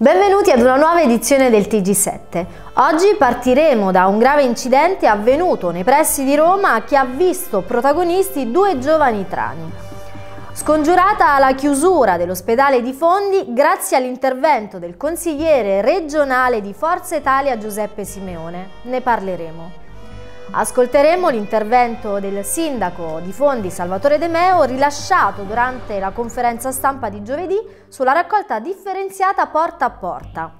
Benvenuti ad una nuova edizione del TG7. Oggi partiremo da un grave incidente avvenuto nei pressi di Roma che ha visto protagonisti due giovani trani. Scongiurata la chiusura dell'ospedale di Fondi grazie all'intervento del consigliere regionale di Forza Italia Giuseppe Simeone. Ne parleremo. Ascolteremo l'intervento del sindaco di Fondi Salvatore De Meo rilasciato durante la conferenza stampa di giovedì sulla raccolta differenziata porta a porta.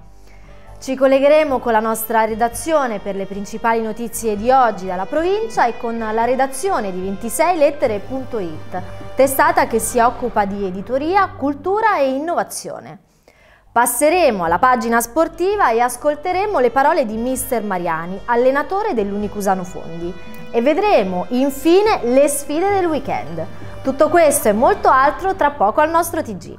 Ci collegheremo con la nostra redazione per le principali notizie di oggi dalla provincia e con la redazione di 26lettere.it, testata che si occupa di editoria, cultura e innovazione. Passeremo alla pagina sportiva e ascolteremo le parole di mister Mariani, allenatore dell'Unicusano Fondi, e vedremo infine le sfide del weekend. Tutto questo e molto altro tra poco al nostro TG.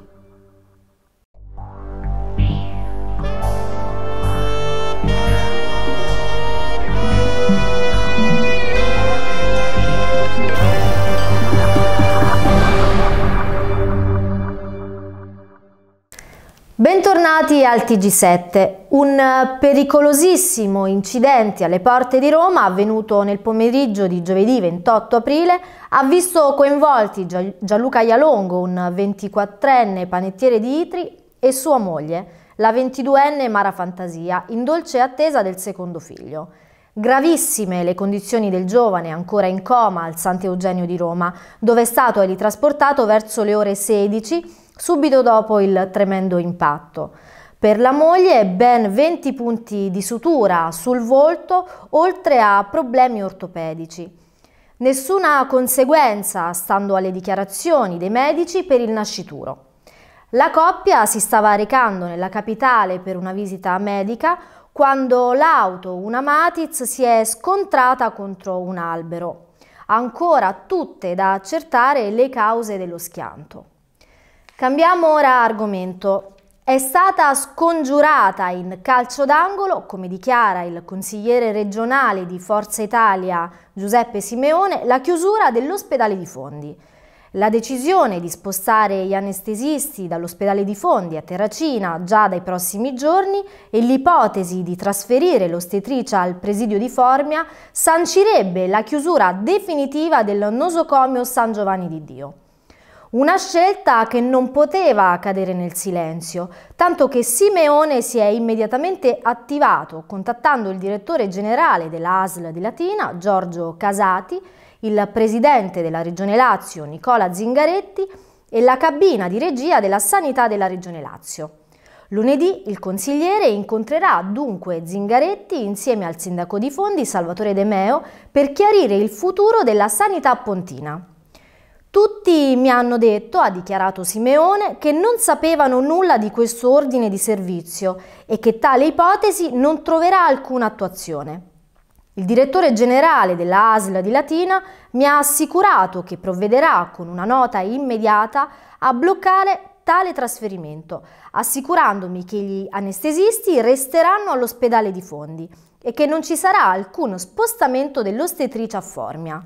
Bentornati al TG7. Un eh, pericolosissimo incidente alle porte di Roma, avvenuto nel pomeriggio di giovedì 28 aprile, ha visto coinvolti Gianluca Ialongo, un 24enne panettiere di Itri, e sua moglie, la 22enne Mara Fantasia, in dolce attesa del secondo figlio. Gravissime le condizioni del giovane ancora in coma al Sant'Eugenio di Roma, dove è stato elitrasportato verso le ore 16, subito dopo il tremendo impatto. Per la moglie ben 20 punti di sutura sul volto, oltre a problemi ortopedici. Nessuna conseguenza, stando alle dichiarazioni dei medici, per il nascituro. La coppia si stava recando nella capitale per una visita medica quando l'auto, una Matiz, si è scontrata contro un albero. Ancora tutte da accertare le cause dello schianto. Cambiamo ora argomento. È stata scongiurata in calcio d'angolo, come dichiara il consigliere regionale di Forza Italia Giuseppe Simeone, la chiusura dell'ospedale di Fondi. La decisione di spostare gli anestesisti dall'ospedale di Fondi a Terracina già dai prossimi giorni e l'ipotesi di trasferire l'ostetricia al presidio di Formia sancirebbe la chiusura definitiva del nosocomio San Giovanni di Dio. Una scelta che non poteva cadere nel silenzio, tanto che Simeone si è immediatamente attivato contattando il direttore generale della ASL di Latina, Giorgio Casati, il presidente della Regione Lazio Nicola Zingaretti e la cabina di regia della Sanità della Regione Lazio. Lunedì il consigliere incontrerà dunque Zingaretti insieme al sindaco di Fondi Salvatore De Meo per chiarire il futuro della sanità pontina. Tutti mi hanno detto, ha dichiarato Simeone, che non sapevano nulla di questo ordine di servizio e che tale ipotesi non troverà alcuna attuazione. Il direttore generale della ASL di Latina mi ha assicurato che provvederà con una nota immediata a bloccare tale trasferimento, assicurandomi che gli anestesisti resteranno all'ospedale di Fondi e che non ci sarà alcun spostamento dell'ostetrice a Formia.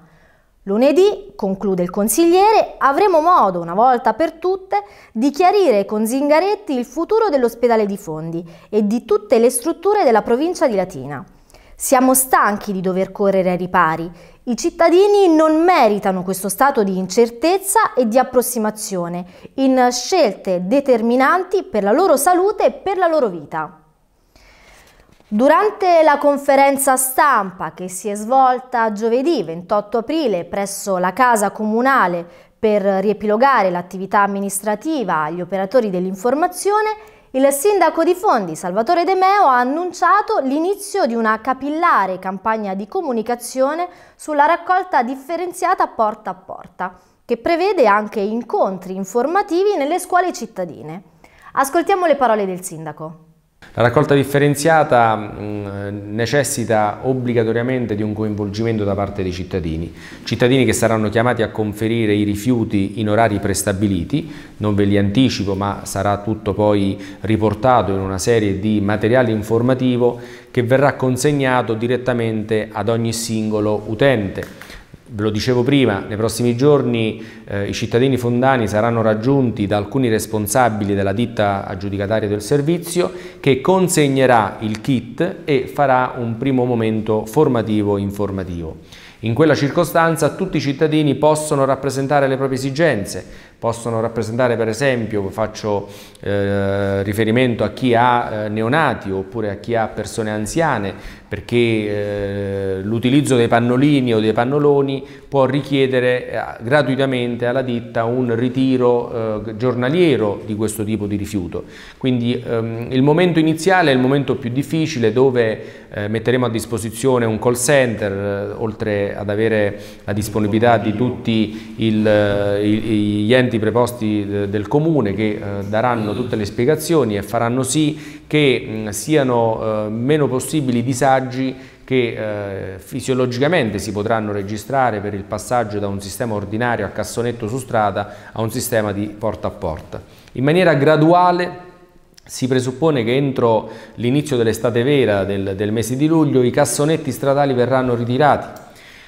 Lunedì, conclude il consigliere, avremo modo, una volta per tutte, di chiarire con Zingaretti il futuro dell'ospedale di Fondi e di tutte le strutture della provincia di Latina. Siamo stanchi di dover correre ai ripari. I cittadini non meritano questo stato di incertezza e di approssimazione in scelte determinanti per la loro salute e per la loro vita. Durante la conferenza stampa che si è svolta giovedì 28 aprile presso la Casa Comunale per riepilogare l'attività amministrativa agli operatori dell'informazione, il sindaco di Fondi, Salvatore De Meo, ha annunciato l'inizio di una capillare campagna di comunicazione sulla raccolta differenziata porta a porta, che prevede anche incontri informativi nelle scuole cittadine. Ascoltiamo le parole del sindaco. La raccolta differenziata mh, mm, necessita obbligatoriamente di un coinvolgimento da parte dei cittadini, cittadini che saranno chiamati a conferire i rifiuti in orari prestabiliti, non ve li anticipo ma sarà tutto poi riportato in una serie di materiale informativo che verrà consegnato direttamente ad ogni singolo utente Ve lo dicevo prima, nei prossimi giorni eh, i cittadini fondani saranno raggiunti da alcuni responsabili della ditta aggiudicataria del servizio che consegnerà il kit e farà un primo momento formativo informativo. In quella circostanza tutti i cittadini possono rappresentare le proprie esigenze, possono rappresentare per esempio, faccio eh, riferimento a chi ha eh, neonati oppure a chi ha persone anziane, perché eh, l'utilizzo dei pannolini o dei pannoloni può richiedere eh, gratuitamente alla ditta un ritiro eh, giornaliero di questo tipo di rifiuto. Quindi ehm, il momento iniziale è il momento più difficile dove eh, metteremo a disposizione un call center, oltre ad avere la disponibilità di tutti il, il, gli enti competenti preposti del comune che eh, daranno tutte le spiegazioni e faranno sì che siano eh, meno possibili i disagi che eh, fisiologicamente si potranno registrare per il passaggio da un sistema ordinario a cassonetto su strada a un sistema di porta a porta. In maniera graduale si presuppone che entro l'inizio dell'estate vera del, del mese di luglio i cassonetti stradali verranno ritirati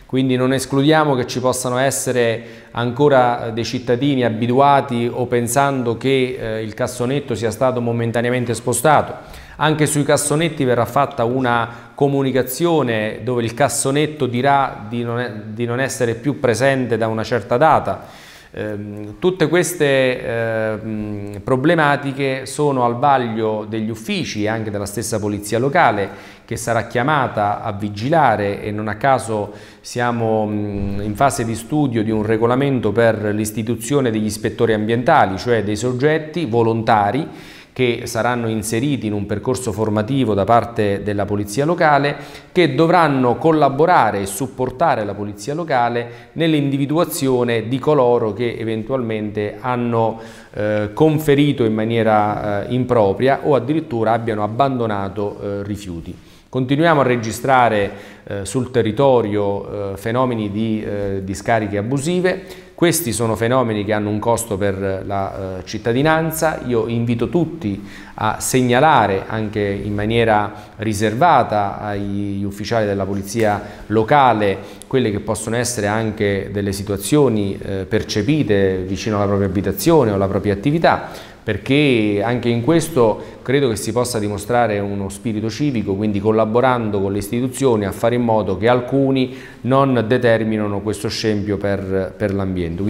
quindi non escludiamo che ci possano essere ancora eh, dei cittadini abituati o pensando che eh, il cassonetto sia stato momentaneamente spostato. Anche sui cassonetti verrà fatta una comunicazione dove il cassonetto dirà di non, di non essere più presente da una certa data. Eh, tutte queste eh, problematiche sono al vaglio degli uffici e anche della stessa polizia locale che sarà chiamata a vigilare e non a caso siamo mm, in fase di studio di un regolamento per l'istituzione degli ispettori ambientali, cioè dei soggetti volontari che saranno inseriti in un percorso formativo da parte della Polizia Locale che dovranno collaborare e supportare la Polizia Locale nell'individuazione di coloro che eventualmente hanno eh, conferito in maniera eh, impropria o addirittura abbiano abbandonato eh, rifiuti. Continuiamo a registrare eh, sul territorio eh, fenomeni di eh, discariche abusive, questi sono fenomeni che hanno un costo per la eh, cittadinanza, io invito tutti a segnalare anche in maniera riservata agli ufficiali della polizia locale quelle che possono essere anche delle situazioni eh, percepite vicino alla propria abitazione o alla propria attività, perché anche in questo credo che si possa dimostrare uno spirito civico, quindi collaborando con le istituzioni a fare in modo che alcuni non determinino questo scempio per, per l'ambiente.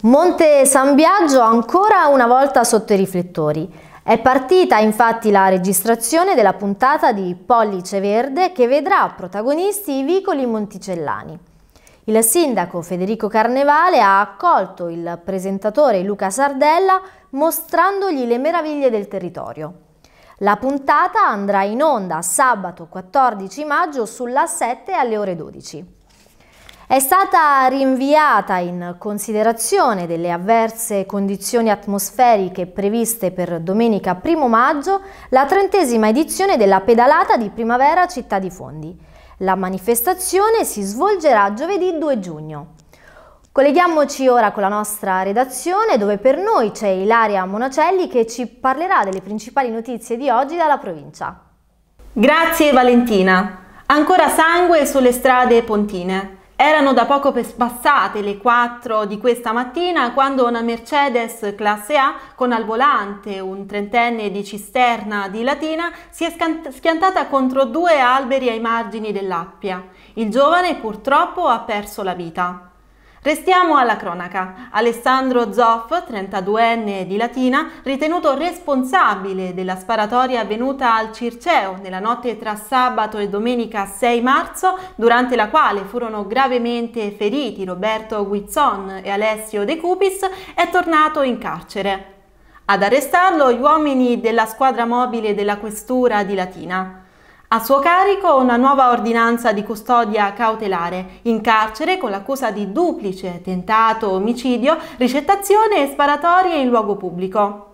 Monte San Biagio ancora una volta sotto i riflettori. È partita infatti la registrazione della puntata di Pollice Verde che vedrà protagonisti i vicoli monticellani. Il sindaco Federico Carnevale ha accolto il presentatore Luca Sardella mostrandogli le meraviglie del territorio. La puntata andrà in onda sabato 14 maggio sulla 7 alle ore 12. È stata rinviata in considerazione delle avverse condizioni atmosferiche previste per domenica 1 maggio la trentesima edizione della pedalata di primavera Città di Fondi. La manifestazione si svolgerà giovedì 2 giugno. Colleghiamoci ora con la nostra redazione dove per noi c'è Ilaria Monacelli che ci parlerà delle principali notizie di oggi dalla provincia. Grazie Valentina. Ancora sangue sulle strade pontine. Erano da poco passate le 4 di questa mattina quando una Mercedes classe A con al volante un trentenne di cisterna di Latina si è schiantata contro due alberi ai margini dell'Appia. Il giovane purtroppo ha perso la vita. Restiamo alla cronaca. Alessandro Zoff, 32enne di Latina, ritenuto responsabile della sparatoria avvenuta al Circeo nella notte tra sabato e domenica 6 marzo, durante la quale furono gravemente feriti Roberto Guizzon e Alessio De Cupis, è tornato in carcere. Ad arrestarlo gli uomini della squadra mobile della questura di Latina. A suo carico una nuova ordinanza di custodia cautelare, in carcere con l'accusa di duplice tentato omicidio, ricettazione e sparatorie in luogo pubblico.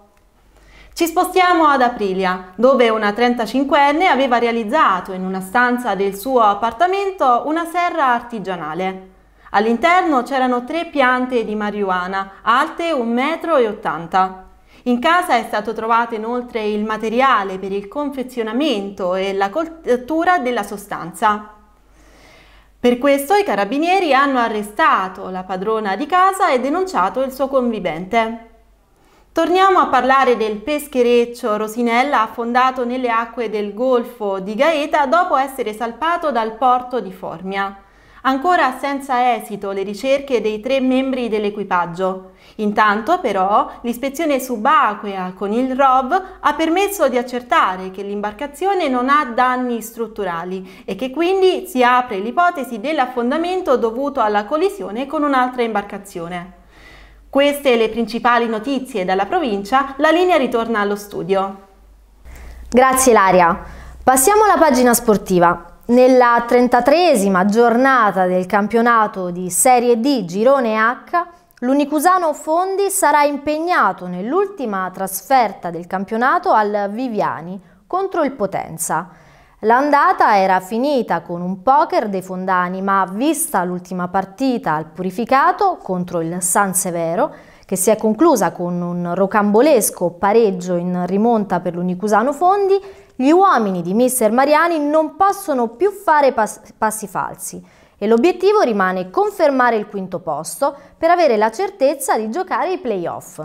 Ci spostiamo ad Aprilia, dove una 35enne aveva realizzato in una stanza del suo appartamento una serra artigianale. All'interno c'erano tre piante di marijuana, alte 1,80 m. In casa è stato trovato inoltre il materiale per il confezionamento e la coltura della sostanza. Per questo i carabinieri hanno arrestato la padrona di casa e denunciato il suo convivente. Torniamo a parlare del peschereccio Rosinella affondato nelle acque del Golfo di Gaeta dopo essere salpato dal porto di Formia. Ancora senza esito le ricerche dei tre membri dell'equipaggio. Intanto però l'ispezione subacquea con il ROV ha permesso di accertare che l'imbarcazione non ha danni strutturali e che quindi si apre l'ipotesi dell'affondamento dovuto alla collisione con un'altra imbarcazione. Queste le principali notizie dalla provincia, la linea ritorna allo studio. Grazie Laria. Passiamo alla pagina sportiva. Nella trentatreesima giornata del campionato di Serie D Girone H, l'Unicusano Fondi sarà impegnato nell'ultima trasferta del campionato al Viviani contro il Potenza. L'andata era finita con un poker dei fondani, ma vista l'ultima partita al Purificato contro il San Severo, che si è conclusa con un rocambolesco pareggio in rimonta per l'Unicusano Fondi, gli uomini di Mister Mariani non possono più fare pas passi falsi e l'obiettivo rimane confermare il quinto posto per avere la certezza di giocare i playoff.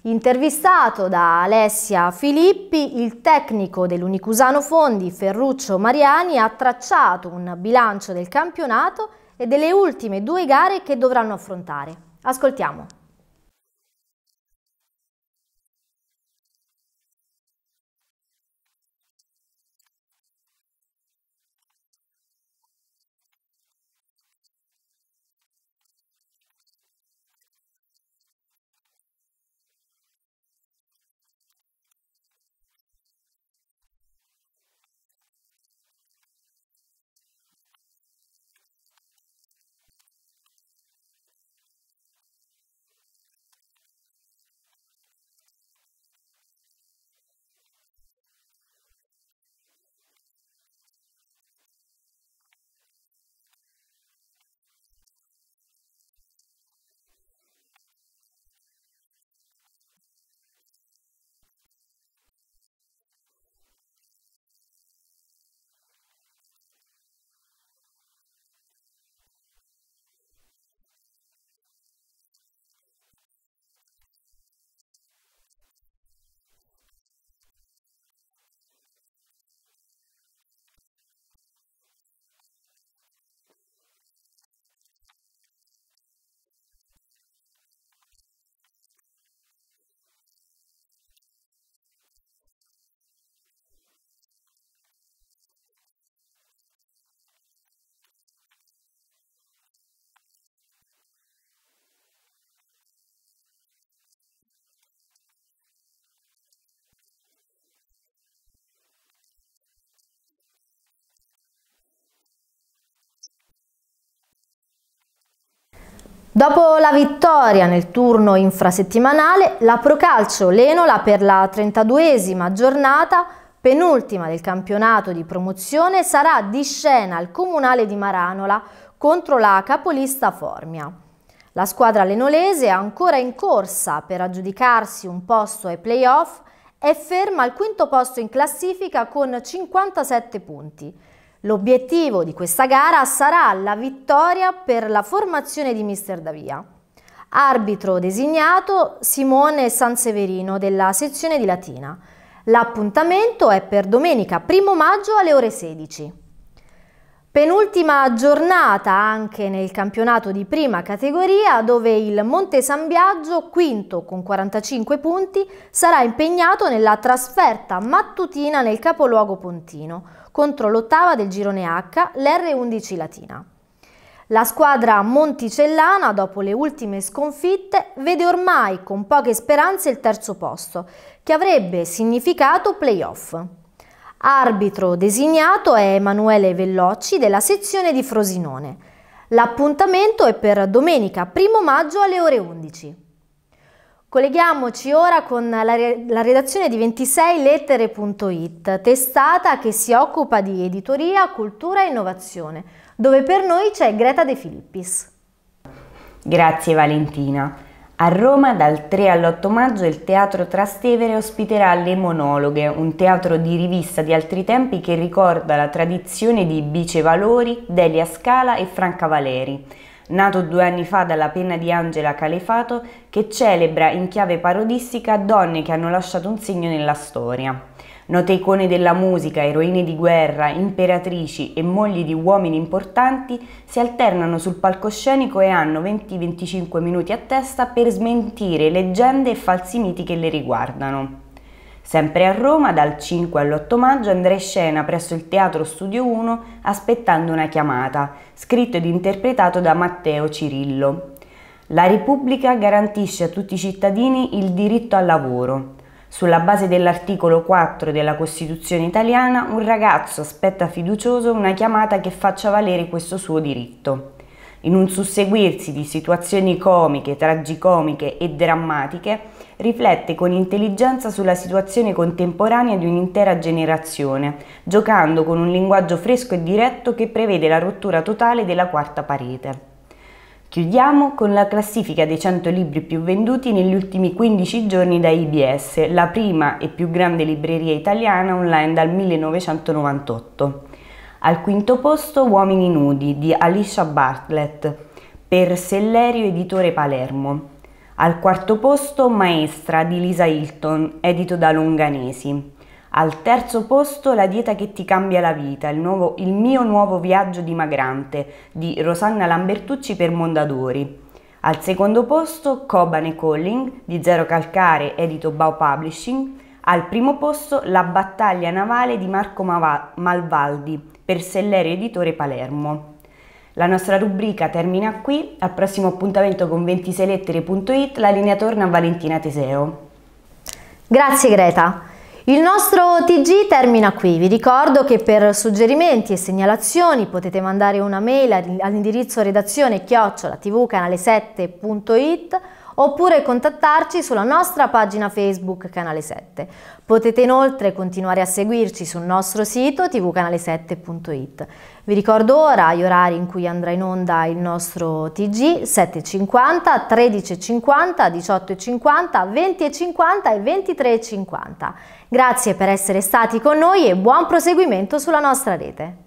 Intervistato da Alessia Filippi, il tecnico dell'Unicusano Fondi, Ferruccio Mariani, ha tracciato un bilancio del campionato e delle ultime due gare che dovranno affrontare. Ascoltiamo. Dopo la vittoria nel turno infrasettimanale, la Procalcio Lenola per la 32esima giornata, penultima del campionato di promozione, sarà di scena al Comunale di Maranola contro la capolista Formia. La squadra lenolese, ancora in corsa per aggiudicarsi un posto ai playoff, è ferma al quinto posto in classifica con 57 punti, L'obiettivo di questa gara sarà la vittoria per la formazione di Mister Davia. Arbitro designato Simone Sanseverino della sezione di Latina. L'appuntamento è per domenica 1 maggio alle ore 16. Penultima giornata anche nel campionato di prima categoria dove il Monte San Biagio, quinto con 45 punti, sarà impegnato nella trasferta mattutina nel capoluogo pontino contro l'ottava del girone H, l'R11 Latina. La squadra monticellana, dopo le ultime sconfitte, vede ormai con poche speranze il terzo posto, che avrebbe significato playoff. Arbitro designato è Emanuele Vellocci della sezione di Frosinone. L'appuntamento è per domenica 1 maggio alle ore 11. Colleghiamoci ora con la, re la redazione di 26lettere.it, testata che si occupa di editoria, cultura e innovazione, dove per noi c'è Greta De Filippis. Grazie Valentina. A Roma dal 3 all'8 maggio il Teatro Trastevere ospiterà Le Monologhe, un teatro di rivista di altri tempi che ricorda la tradizione di Bice Valori, Delia Scala e Franca Valeri nato due anni fa dalla penna di Angela Calefato, che celebra in chiave parodistica donne che hanno lasciato un segno nella storia. Note icone della musica, eroine di guerra, imperatrici e mogli di uomini importanti si alternano sul palcoscenico e hanno 20-25 minuti a testa per smentire leggende e falsi miti che le riguardano. Sempre a Roma, dal 5 all'8 maggio andrà in scena presso il Teatro Studio 1 Aspettando una chiamata, scritto ed interpretato da Matteo Cirillo. La Repubblica garantisce a tutti i cittadini il diritto al lavoro. Sulla base dell'articolo 4 della Costituzione italiana, un ragazzo aspetta fiducioso una chiamata che faccia valere questo suo diritto. In un susseguirsi di situazioni comiche, tragicomiche e drammatiche, riflette con intelligenza sulla situazione contemporanea di un'intera generazione, giocando con un linguaggio fresco e diretto che prevede la rottura totale della quarta parete. Chiudiamo con la classifica dei 100 libri più venduti negli ultimi 15 giorni da IBS, la prima e più grande libreria italiana online dal 1998. Al quinto posto Uomini nudi di Alicia Bartlett per Sellerio Editore Palermo. Al quarto posto Maestra di Lisa Hilton, edito da Longanesi. Al terzo posto La dieta che ti cambia la vita, il, nuovo, il mio nuovo viaggio dimagrante di Rosanna Lambertucci per Mondadori. Al secondo posto Coban e Calling di Zero Calcare, edito Bau Publishing. Al primo posto La battaglia navale di Marco Malvaldi per Sellerio Editore Palermo. La nostra rubrica termina qui, al prossimo appuntamento con 26lettere.it la linea torna a Valentina Teseo. Grazie Greta. Il nostro TG termina qui, vi ricordo che per suggerimenti e segnalazioni potete mandare una mail all'indirizzo redazione chiocciola tv canale 7.it oppure contattarci sulla nostra pagina Facebook Canale 7. Potete inoltre continuare a seguirci sul nostro sito tvcanale7.it. Vi ricordo ora gli orari in cui andrà in onda il nostro TG 7.50, 13.50, 18.50, 20.50 e 23.50. Grazie per essere stati con noi e buon proseguimento sulla nostra rete.